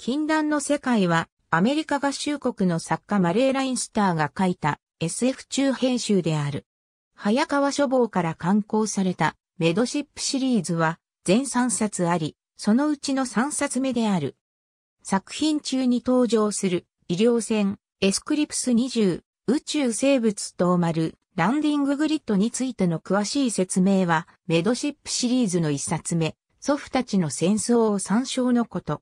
禁断の世界は、アメリカ合衆国の作家マレー・ラインスターが書いた SF 中編集である。早川書房から刊行されたメドシップシリーズは全3冊あり、そのうちの3冊目である。作品中に登場する医療船エスクリプス20宇宙生物と丸ランディンググリッドについての詳しい説明はメドシップシリーズの1冊目、祖父たちの戦争を参照のこと。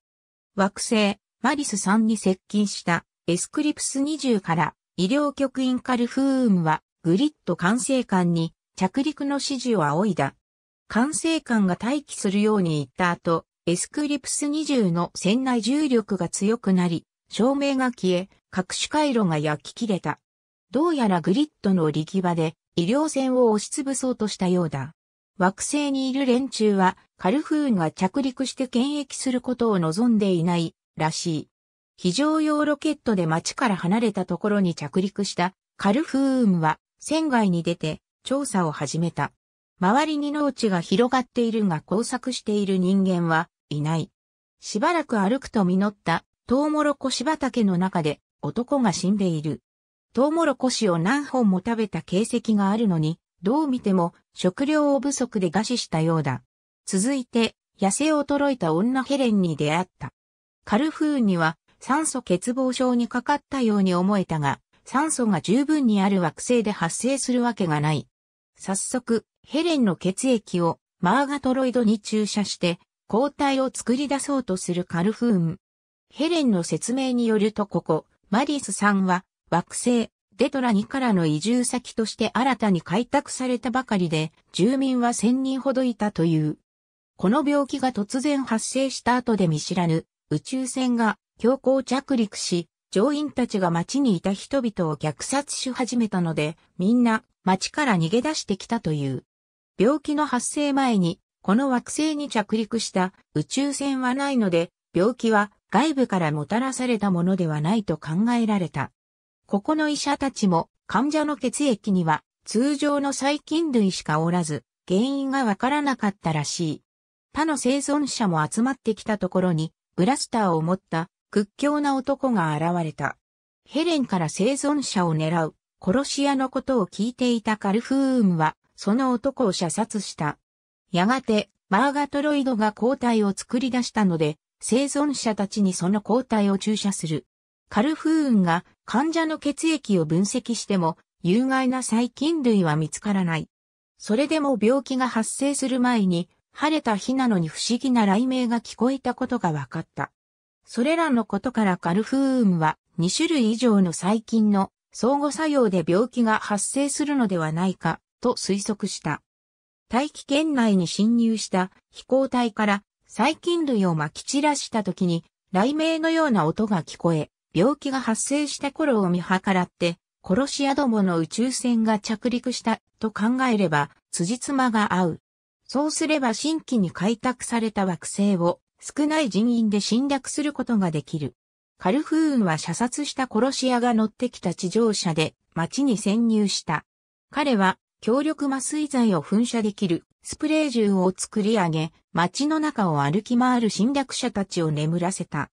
惑星、マリス3に接近したエスクリプス20から医療局員カルフームはグリッド管制官に着陸の指示を仰いだ。管制官が待機するように言った後、エスクリプス20の船内重力が強くなり、照明が消え、各種回路が焼き切れた。どうやらグリッドの力場で医療船を押しつぶそうとしたようだ。惑星にいる連中はカルフーンが着陸して検疫することを望んでいないらしい。非常用ロケットで街から離れたところに着陸したカルフーンは船外に出て調査を始めた。周りに農地が広がっているが工作している人間はいない。しばらく歩くと実ったトウモロコシ畑の中で男が死んでいる。トウモロコシを何本も食べた形跡があるのにどう見ても食料を不足で餓死したようだ。続いて、痩せ衰えた女ヘレンに出会った。カルフーンには酸素欠乏症にかかったように思えたが、酸素が十分にある惑星で発生するわけがない。早速、ヘレンの血液をマーガトロイドに注射して抗体を作り出そうとするカルフーン。ヘレンの説明によるとここ、マリスさんは惑星デトラ2からの移住先として新たに開拓されたばかりで、住民は1000人ほどいたという。この病気が突然発生した後で見知らぬ宇宙船が強行着陸し、乗員たちが街にいた人々を虐殺し始めたので、みんな街から逃げ出してきたという。病気の発生前に、この惑星に着陸した宇宙船はないので、病気は外部からもたらされたものではないと考えられた。ここの医者たちも患者の血液には通常の細菌類しかおらず、原因がわからなかったらしい。他の生存者も集まってきたところに、ブラスターを持った屈強な男が現れた。ヘレンから生存者を狙う殺し屋のことを聞いていたカルフーンは、その男を射殺した。やがて、マーガトロイドが抗体を作り出したので、生存者たちにその抗体を注射する。カルフーンが患者の血液を分析しても有害な細菌類は見つからない。それでも病気が発生する前に晴れた日なのに不思議な雷鳴が聞こえたことが分かった。それらのことからカルフーンは2種類以上の細菌の相互作用で病気が発生するのではないかと推測した。大気圏内に侵入した飛行体から細菌類を撒き散らした時に雷鳴のような音が聞こえ、病気が発生した頃を見計らって、殺し屋どもの宇宙船が着陸したと考えれば、辻褄が合う。そうすれば新規に開拓された惑星を少ない人員で侵略することができる。カルフーンは射殺した殺し屋が乗ってきた地上車で街に潜入した。彼は強力麻酔剤を噴射できるスプレー銃を作り上げ、街の中を歩き回る侵略者たちを眠らせた。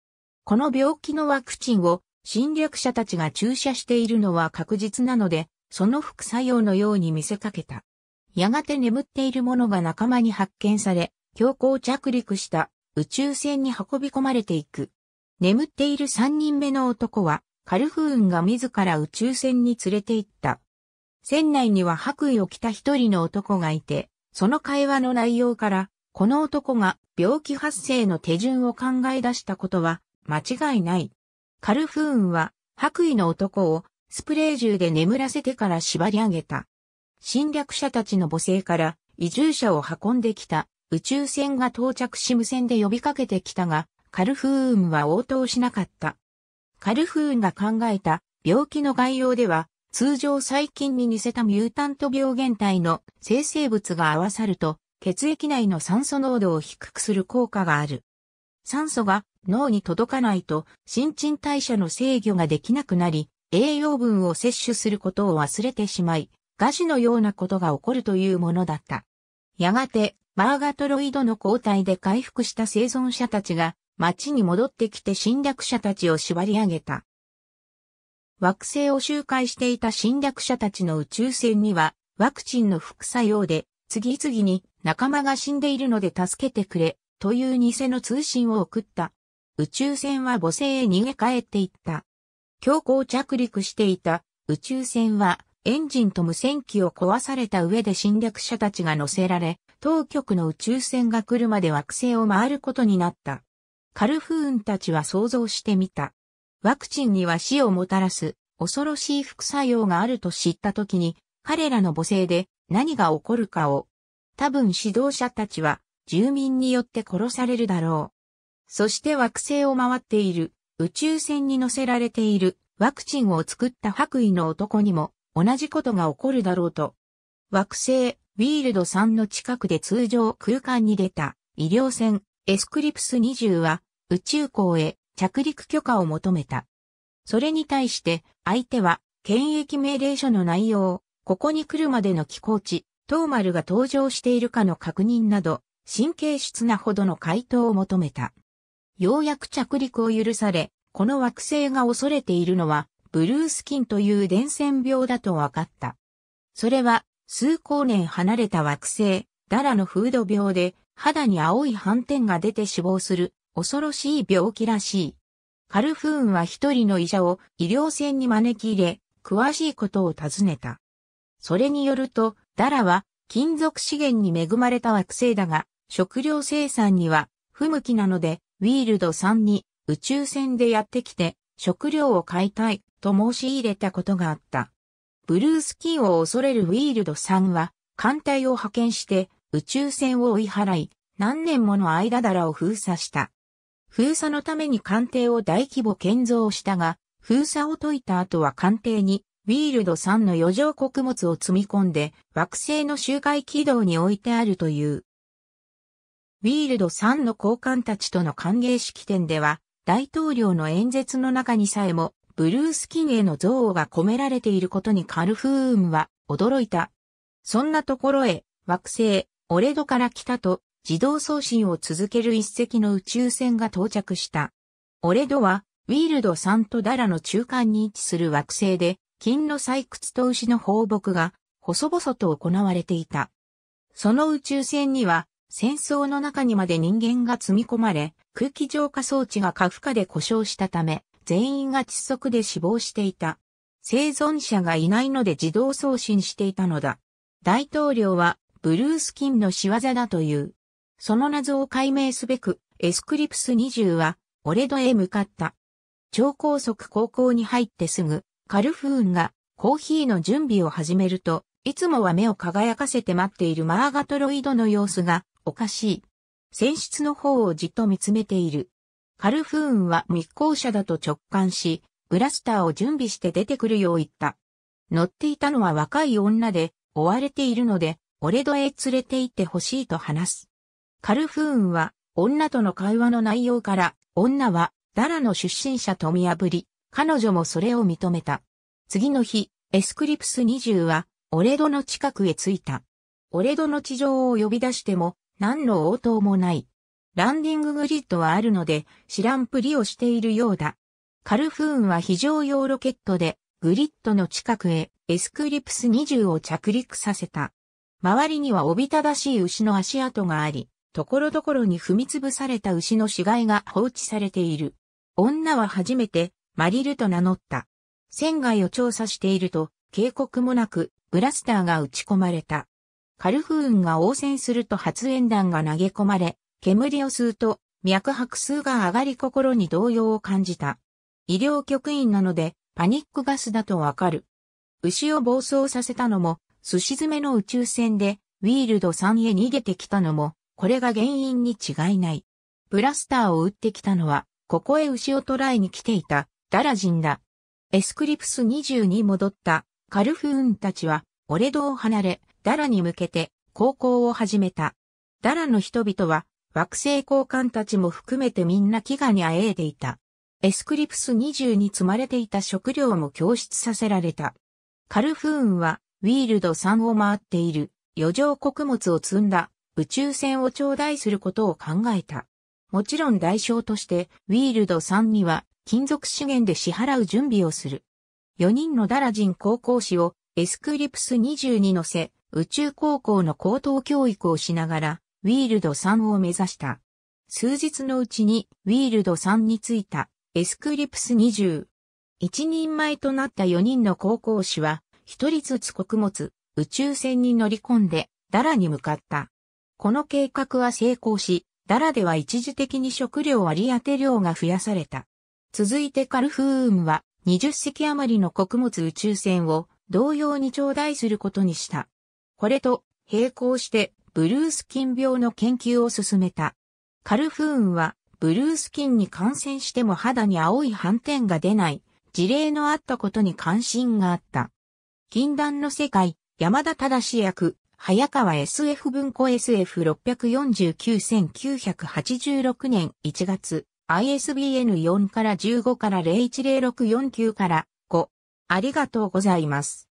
この病気のワクチンを侵略者たちが注射しているのは確実なので、その副作用のように見せかけた。やがて眠っているものが仲間に発見され、強行着陸した宇宙船に運び込まれていく。眠っている三人目の男は、カルフーンが自ら宇宙船に連れて行った。船内には白衣を着た一人の男がいて、その会話の内容から、この男が病気発生の手順を考え出したことは間違いない。カルフーンは白衣の男をスプレー銃で眠らせてから縛り上げた。侵略者たちの母性から移住者を運んできた宇宙船が到着し無線で呼びかけてきたが、カルフーンは応答しなかった。カルフーンが考えた病気の概要では、通常細菌に似せたミュータント病原体の生成物が合わさると、血液内の酸素濃度を低くする効果がある。酸素が脳に届かないと新陳代謝の制御ができなくなり、栄養分を摂取することを忘れてしまい、餓死のようなことが起こるというものだった。やがて、マーガトロイドの抗体で回復した生存者たちが、町に戻ってきて侵略者たちを縛り上げた。惑星を周回していた侵略者たちの宇宙船には、ワクチンの副作用で、次々に仲間が死んでいるので助けてくれ、という偽の通信を送った。宇宙船は母星へ逃げ帰っていった。強行着陸していた宇宙船はエンジンと無線機を壊された上で侵略者たちが乗せられ、当局の宇宙船が来るまで惑星を回ることになった。カルフーンたちは想像してみた。ワクチンには死をもたらす恐ろしい副作用があると知った時に、彼らの母性で何が起こるかを。多分指導者たちは住民によって殺されるだろう。そして惑星を回っている、宇宙船に乗せられている、ワクチンを作った白衣の男にも、同じことが起こるだろうと。惑星、ウィールド3の近くで通常空間に出た、医療船、エスクリプス20は、宇宙港へ着陸許可を求めた。それに対して、相手は、検疫命令書の内容、ここに来るまでの寄港地、トーマルが登場しているかの確認など、神経質なほどの回答を求めた。ようやく着陸を許され、この惑星が恐れているのは、ブルースキンという伝染病だと分かった。それは、数光年離れた惑星、ダラのフード病で、肌に青い斑点が出て死亡する、恐ろしい病気らしい。カルフーンは一人の医者を医療船に招き入れ、詳しいことを尋ねた。それによると、ダラは金属資源に恵まれた惑星だが、食料生産には不向きなので、ウィールドさんに宇宙船でやってきて食料を買いたいと申し入れたことがあった。ブルースキーを恐れるウィールドさんは艦隊を派遣して宇宙船を追い払い、何年もの間だらを封鎖した。封鎖のために艦艇を大規模建造したが、封鎖を解いた後は艦艇にウィールド3の余剰穀物を積み込んで惑星の周回軌道に置いてあるという。ウィールド3の高官たちとの歓迎式典では、大統領の演説の中にさえも、ブルース・キンへの憎悪が込められていることにカルフーンは驚いた。そんなところへ、惑星、オレドから来たと、自動送信を続ける一隻の宇宙船が到着した。オレドは、ウィールド3とダラの中間に位置する惑星で、金の採掘と牛の放牧が、細々と行われていた。その宇宙船には、戦争の中にまで人間が積み込まれ、空気浄化装置が過負荷で故障したため、全員が窒息で死亡していた。生存者がいないので自動送信していたのだ。大統領はブルースキンの仕業だという。その謎を解明すべく、エスクリプス20は、オレドへ向かった。超高速高校に入ってすぐ、カルフーンがコーヒーの準備を始めると、いつもは目を輝かせて待っているマーガトロイドの様子がおかしい。戦室の方をじっと見つめている。カルフーンは密航者だと直感し、ブラスターを準備して出てくるよう言った。乗っていたのは若い女で、追われているので、俺戸へ連れて行ってほしいと話す。カルフーンは、女との会話の内容から、女は、ダラの出身者と見破り、彼女もそれを認めた。次の日、エスクリプス20は、オレドの近くへ着いた。オレドの地上を呼び出しても、何の応答もない。ランディンググリッドはあるので、知らんぷりをしているようだ。カルフーンは非常用ロケットで、グリッドの近くへ、エスクリプス20を着陸させた。周りにはおびただしい牛の足跡があり、ところどころに踏みつぶされた牛の死骸が放置されている。女は初めて、マリルと名乗った。船外を調査していると、警告もなく、ブラスターが撃ち込まれた。カルフーンが応戦すると発煙弾が投げ込まれ、煙を吸うと、脈拍数が上がり心に動揺を感じた。医療局員なので、パニックガスだとわかる。牛を暴走させたのも、寿司詰めの宇宙船で、ウィールドさんへ逃げてきたのも、これが原因に違いない。ブラスターを撃ってきたのは、ここへ牛を捕らえに来ていた、ダラジンだ。エスクリプス20に戻った、カルフーンたちは、オレドを離れ、ダラに向けて航行を始めた。ダラの人々は惑星交換たちも含めてみんな飢餓にあえいでいた。エスクリプス20に積まれていた食料も供出させられた。カルフーンはウィールド3を回っている余剰穀物を積んだ宇宙船を頂戴することを考えた。もちろん代償としてウィールド3には金属資源で支払う準備をする。4人のダラ人高校士をエスクリプス20に乗せ、宇宙高校の高等教育をしながら、ウィールド3を目指した。数日のうちに、ウィールド3についた、エスクリプス20。一人前となった4人の高校士は、一人ずつ穀物、宇宙船に乗り込んで、ダラに向かった。この計画は成功し、ダラでは一時的に食料割り当て量が増やされた。続いてカルフームは20隻余りの穀物宇宙船を同様に頂戴することにした。これと並行してブルース菌病の研究を進めた。カルフーンはブルース菌に感染しても肌に青い斑点が出ない事例のあったことに関心があった。禁断の世界、山田正役、早川 SF 文庫 SF649-1986 年1月、ISBN 4から15から010649から5。ありがとうございます。